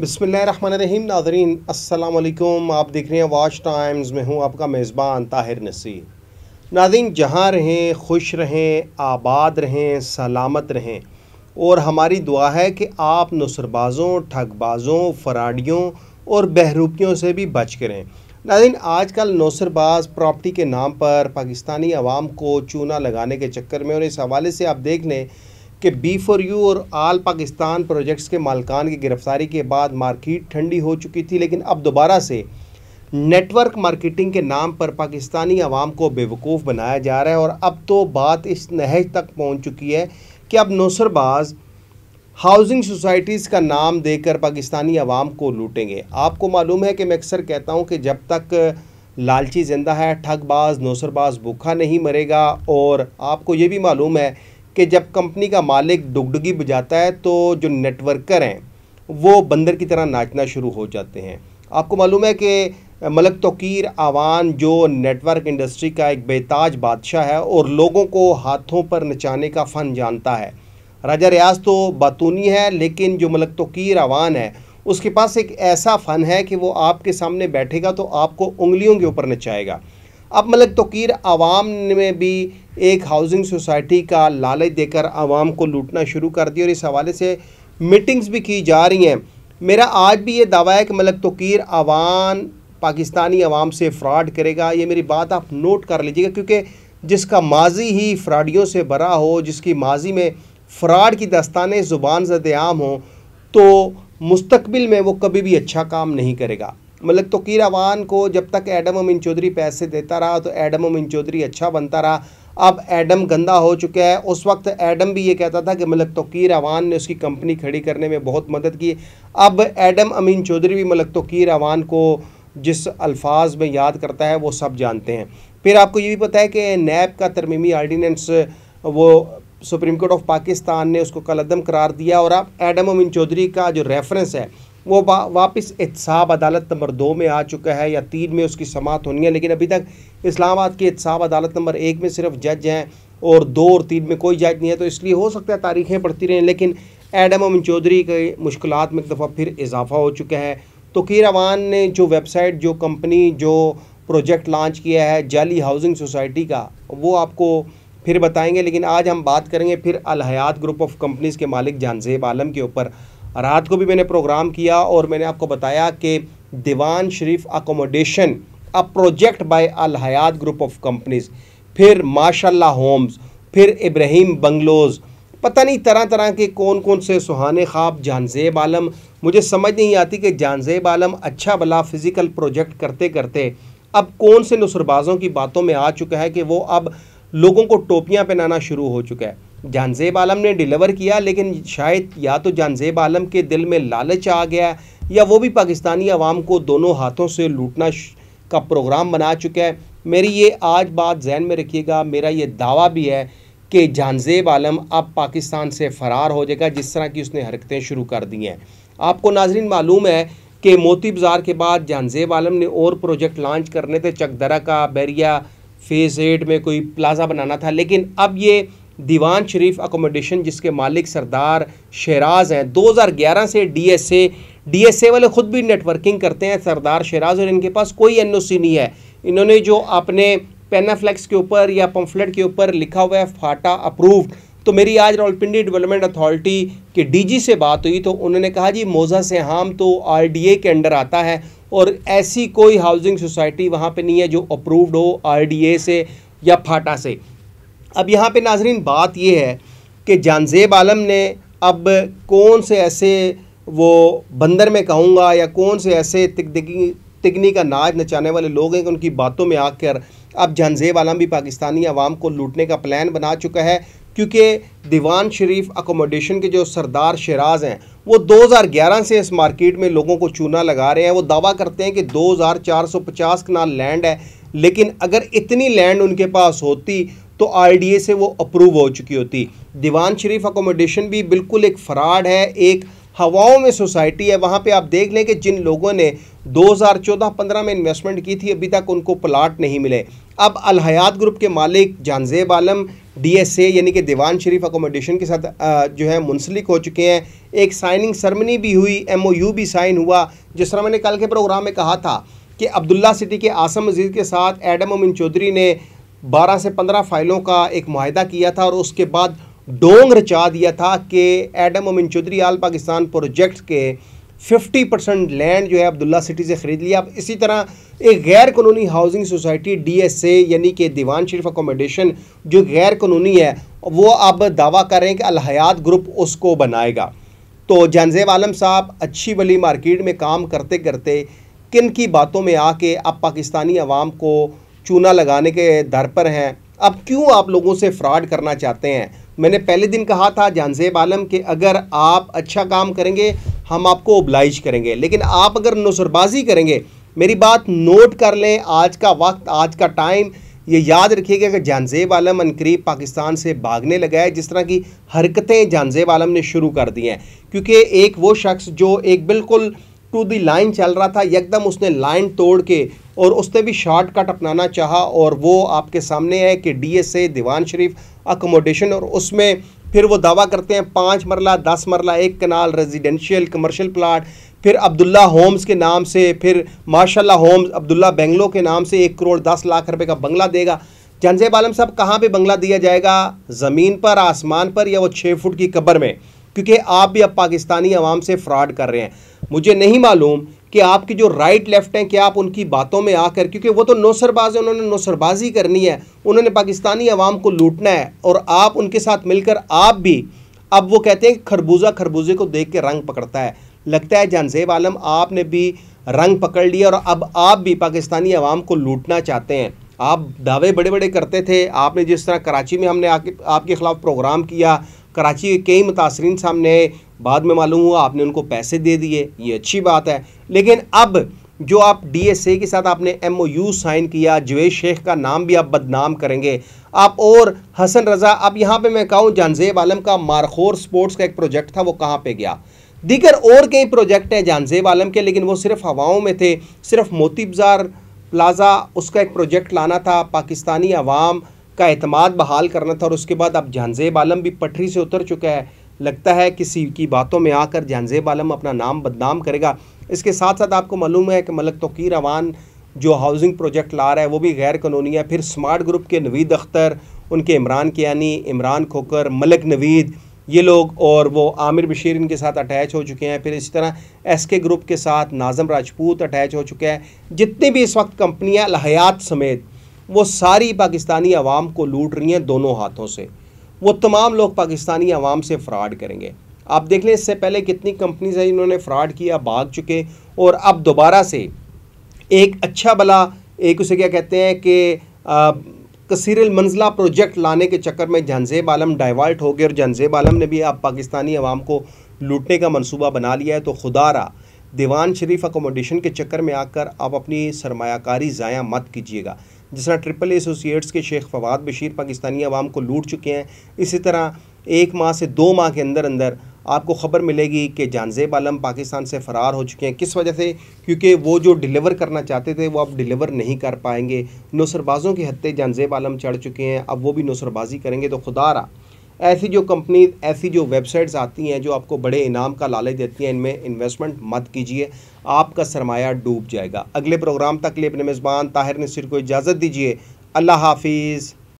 बसमीम नाजरीन असलकुम आप देख रहे हैं वाच टाइम्स में हूँ आपका मेज़बान ताहिर नसीर नाजरीन जहाँ रहें खुश रहें आबाद रहें सलामत रहें और हमारी दुआ है कि आप नसरबाज़ों ठगबाज़ों फराडियों और बहरूपियों से भी बच करें रहें आज कल नौसरबाज प्रॉपर्टी के नाम पर पाकिस्तानी आवाम को चूना लगाने के चक्कर में और इस हवाले से आप देख लें कि बी फॉर यू और आल पाकिस्तान प्रोजेक्ट्स के मालकान की गिरफ्तारी के बाद मार्किट ठंडी हो चुकी थी लेकिन अब दोबारा से नेटवर्क मार्केटिंग के नाम पर पाकिस्तानी आवाम को बेवकूफ़ बनाया जा रहा है और अब तो बात इस नहज तक पहुंच चुकी है कि अब नौसरबाज हाउसिंग सोसाइटीज़ का नाम देकर पाकिस्तानी आवाम को लूटेंगे आपको मालूम है कि मैं अक्सर कहता हूँ कि जब तक लालची ज़िंदा है ठगबाज नौसरबाज भूखा नहीं मरेगा और आपको ये भी मालूम है कि जब कंपनी का मालिक डुगडुगी बजाता है तो जो नेटवर्कर हैं वो बंदर की तरह नाचना शुरू हो जाते हैं आपको मालूम है कि मलक तोकीर आवान जो नेटवर्क इंडस्ट्री का एक बेताज बादशाह है और लोगों को हाथों पर नचाने का फ़न जानता है राजा रियाज तो बातूनी है लेकिन जो मलक तोकीर आवान है उसके पास एक ऐसा फ़न है कि वो आपके सामने बैठेगा तो आपको उंगलियों के ऊपर नचाएगा अब मलिक तोकीर आवाम में भी एक हाउसिंग सोसाइटी का लालच देकर आवाम को लूटना शुरू कर दिया और इस हवाले से मीटिंग्स भी की जा रही हैं मेरा आज भी ये दावा है कि मलक तोकीर आवाम पाकिस्तानी आवाम से फ्रॉड करेगा ये मेरी बात आप नोट कर लीजिएगा क्योंकि जिसका माजी ही फ्राडियों से भरा हो जिसकी माजी में फ्राड की दस्ताने ज़ुबान जद आम हो तो मुस्तबिल में वो कभी भी अच्छा काम नहीं करेगा मतलब तोकीर अवान को जब तक एडम अमीन चौधरी पैसे देता रहा तो एडम अमीन चौधरी अच्छा बनता रहा अब एडम गंदा हो चुका है उस वक्त एडम भी ये कहता था कि मलक मतलब तोकीर अवान ने उसकी कंपनी खड़ी करने में बहुत मदद की अब एडम अमीन चौधरी भी मलक मतलब तोकीर अवान को जिस अल्फाज में याद करता है वो सब जानते हैं फिर आपको ये भी पता है कि नैब का तरमीमी आर्डीनेंस वो सुप्रीम कोर्ट ऑफ पाकिस्तान ने उसको कलदम करार दिया और अब एडम अमीन चौधरी का जो रेफरेंस है वो वा, वापस एहतसाब अदालत नंबर दो में आ चुका है या तीन में उसकी समात होनी है लेकिन अभी तक इस्लामाबाद की एहतसाब अदालत नंबर एक में सिर्फ जज हैं और दो और तीन में कोई जज नहीं है तो इसलिए हो सकता है तारीखें बढ़ती रहें लेकिन एडम अमिन चौधरी के मुश्किल में एक दफ़ा फिर इजाफा हो चुका है तो अवान ने जो वेबसाइट जो कंपनी जो प्रोजेक्ट लॉन्च किया है जाली हाउसिंग सोसाइटी का वो आपको फिर बताएंगे लेकिन आज हम बात करेंगे फिर अलहयात ग्रुप ऑफ कंपनीज़ के मालिक जानजेब आलम के ऊपर रात को भी मैंने प्रोग्राम किया और मैंने आपको बताया कि Diwan Sharif accommodation a project by Al Hayat group of companies फिर माशाल्लाह होम्स फिर इब्राहिम बंगलोज़ पता नहीं तरह तरह के कौन कौन से सुहाने ख्वाब जानजेब आलम मुझे समझ नहीं आती कि जानजेब आलम अच्छा भला फ़िज़िकल प्रोजेक्ट करते करते अब कौन से नुसरबाज़ों की बातों में आ चुका है कि वो अब लोगों को टोपियाँ पहनाना शुरू हो चुका है जानजेब आलम ने डिलीवर किया लेकिन शायद या तो जानजेब आलम के दिल में लालच आ गया या वो भी पाकिस्तानी आवाम को दोनों हाथों से लूटना का प्रोग्राम बना चुका है मेरी ये आज बात जहन में रखिएगा मेरा ये दावा भी है कि जानजेब आलम अब पाकिस्तान से फ़रार हो जाएगा जिस तरह की उसने हरकतें शुरू कर दी हैं आपको नाजरीन मालूम है कि मोती बाज़ार के बाद जानजेब आलम ने और प्रोजेक्ट लॉन्च करने थे चकदरा का बैरिया फेज़ एट में कोई प्लाजा बनाना था लेकिन अब ये दीवान शरीफ अकोमोडेशन जिसके मालिक सरदार शहराज हैं 2011 से डीएसए डीएसए वाले ख़ुद भी नेटवर्किंग करते हैं सरदार शहराज और इनके पास कोई एनओसी नहीं है इन्होंने जो अपने पेनाफ्लेक्स के ऊपर या पम्फलेट के ऊपर लिखा हुआ है फाटा अप्रूव्ड तो मेरी आज रावलपिंडी डेवलपमेंट अथॉरिटी के जी से बात हुई तो उन्होंने कहा जी मोजा से हाम तो ए के अंडर आता है और ऐसी कोई हाउसिंग सोसाइटी वहाँ पर नहीं है जो अप्रूव्ड हो ए से या फाटा से अब यहाँ पे नाजरीन बात यह है कि जानजेब आलम ने अब कौन से ऐसे वो बंदर में कहूँगा या कौन से ऐसे तिकदगी तिकनी का नाच नचाने वाले लोग हैं कि उनकी बातों में आकर अब जानजेब आलम भी पाकिस्तानी आवाम को लूटने का प्लान बना चुका है क्योंकि दीवान शरीफ अकोमोडेशन के जो सरदार शराज हैं वो 2011 से इस मार्केट में लोगों को चूना लगा रहे हैं वो दावा करते हैं कि 2450 कनाल लैंड है लेकिन अगर इतनी लैंड उनके पास होती तो आरडीए से वो अप्रूव हो चुकी होती दीवान शरीफ अकोमोडेशन भी बिल्कुल एक फ़्राड है एक हवाओं में सोसाइटी है वहाँ पे आप देख लें कि जिन लोगों ने 2014-15 में इन्वेस्टमेंट की थी अभी तक उनको प्लाट नहीं मिले अब अलहयात ग्रुप के मालिक जानजेब आलम डीएसए यानी कि दीवान शरीफ अकोमोडेशन के साथ जो है मुंसलिक हो चुके हैं एक साइनिंग सरमनी भी हुई एमओयू भी साइन हुआ जिस तरह मैंने कल के प्रोग्राम में कहा था कि अब्दुल्ला सिटी के आसम मजीद के साथ एडम उमिन चौधरी ने 12 से 15 फाइलों का एक माहा किया था और उसके बाद डोंग रचा दिया था कि Adam Amin Chaudhry all Pakistan project के 50 परसेंट लैंड जो है अब्दुल्ला सिटी से ख़रीद लिया अब इसी तरह एक गैर कानूनी हाउसिंग सोसाइटी डीएसए यानी कि दीवान शरीफ अकोमोडेशन जो गैर कानूनी है वो अब दावा कर रहे हैं कि अलहयात ग्रुप उसको बनाएगा तो जानजेब आलम साहब अच्छी वली मार्केट में काम करते करते किन की बातों में आके अब पाकिस्तानी आवाम को चूना लगाने के दर पर हैं अब क्यों आप लोगों से फ्रॉड करना चाहते हैं मैंने पहले दिन कहा था जानजेब आलम कि अगर आप अच्छा काम करेंगे हम आपको उबलाइश करेंगे लेकिन आप अगर नुसरबाजी करेंगे मेरी बात नोट कर लें आज का वक्त आज का टाइम ये याद रखिएगा कि जानजेब आलम अनकरीब पाकिस्तान से भागने लगा है जिस तरह की हरकतें जानजेब आलम ने शुरू कर दी हैं क्योंकि एक वो शख्स जो एक बिल्कुल टू दी लाइन चल रहा था एकदम उसने लाइन तोड़ के और उसने भी शॉर्टकट अपनाना चाहा और वो आपके सामने है कि डीएसए दीवान शरीफ अकोमोडेशन और उसमें फिर वो दावा करते हैं पाँच मरला दस मरला एक कनाल रेजिडेंशियल कमर्शियल प्लाट फिर अब्दुल्ला होम्स के नाम से फिर माशाल्लाह होम्स अब्दुल्ला बेंगलो के नाम से एक करोड़ दस लाख रुपए का बंगला देगा जनजेब आलम साहब कहाँ पे बंगला दिया जाएगा ज़मीन पर आसमान पर या वो छः फुट की कब्र में क्योंकि आप भी अब पाकिस्तानी आवाम से फ्रॉड कर रहे हैं मुझे नहीं मालूम कि आपकी जो राइट लेफ्ट हैं क्या आप उनकी बातों में आकर क्योंकि वो तो नौसरबाज है उन्होंने नौसरबाजी करनी है उन्होंने पाकिस्तानी आवाम को लूटना है और आप उनके साथ मिलकर आप भी अब वो कहते हैं खरबूजा खरबूजे को देख के रंग पकड़ता है लगता है जानजेब आलम आपने भी रंग पकड़ लिया और अब आप भी पाकिस्तानी आवाम को लूटना चाहते हैं आप दावे बड़े बड़े करते थे आपने जिस तरह कराची में हमने आके आपके ख़िलाफ़ प्रोग्राम किया कराची के कई मुतासरीन सामने बाद में मालूम हुआ आपने उनको पैसे दे दिए ये अच्छी बात है लेकिन अब जो आप डी एस ए के साथ आपने एम ओ यू साइन किया जवेद शेख का नाम भी आप बदनाम करेंगे आप और हसन रज़ा अब यहाँ पर मैं कहूँ जानजेब आलम का मारखोर स्पोर्ट्स का एक प्रोजेक्ट था वो कहाँ पर गया दीगर और कई प्रोजेक्ट हैं जानजेब आलम के लेकिन वो सिर्फ हवाओं में थे सिर्फ मोती बाज़ार प्लाज़ा उसका एक प्रोजेक्ट लाना था पाकिस्तानी आवाम का अहतमाद बहाल करना था और उसके बाद अब जहानजेब आलम भी पटरी से उतर चुका है लगता है किसी की बातों में आकर जहानजेब आलम अपना नाम बदनाम करेगा इसके साथ साथ आपको मालूम है कि मलक तोकीर अवान जो हाउसिंग प्रोजेक्ट ला रहा है वो भी गैर कानूनी है फिर स्मार्ट ग्रुप के नवीद अख्तर उनके इमरान कियानी इमरान खोकर मलक नवीद ये लोग और वो आमिर बशीर इनके साथ अटैच हो चुके हैं फिर इसी तरह एस के ग्रुप के साथ नाजम राजपूत अटैच हो चुके हैं जितनी भी इस वक्त कंपनियां लहयात समेत वो सारी पाकिस्तानी आवाम को लूट रही हैं दोनों हाथों से वो तमाम लोग पाकिस्तानी आवाम से फ्रॉड करेंगे आप देख लें इससे पहले कितनी कंपनीज हैं इन्होंने फ्रॉड किया भाग चुके और अब दोबारा से एक अच्छा भला एक उसे क्या कहते हैं कि कसीरल मंजिला प्रोजेक्ट लाने के चक्कर में जहानजेब आलम डाइवर्ट हो गए और जहानजेब आलम ने भी अब पाकिस्तानी आवाम को लूटने का मनसूबा बना लिया है तो खुदारा दीवान शरीफ अकोमोडेशन के चक्कर में आकर आप अपनी सरमाकारी ज़ाया मत कीजिएगा जिस तरह ट्रिपल एसोसिएट्स के शेख फवाद बशीर पाकिस्तानी आवाम को लूट चुके हैं इसी तरह एक माह से दो माह के अंदर अंदर आपको ख़बर मिलेगी कि जानजेब आलम पाकिस्तान से फ़रार हो चुके हैं किस वजह से क्योंकि वो जो डिलीवर करना चाहते थे वो अब डिलीवर नहीं कर पाएंगे नौसरबाज़ों के हत्ते जानजेब आलम चढ़ चुके हैं अब वो भी नौसरबाजी करेंगे तो खुदा रहा ऐसी जो कंपनी ऐसी जो वेबसाइट्स आती हैं जो आपको बड़े इनाम का लालच देती हैं इनमें इन्वेस्टमेंट मत कीजिए आपका सरमाया डूब जाएगा अगले प्रोग्राम तक लिए अपने मेज़बान ताहिर नसीर को इजाज़त दीजिए अल्लाह हाफिज़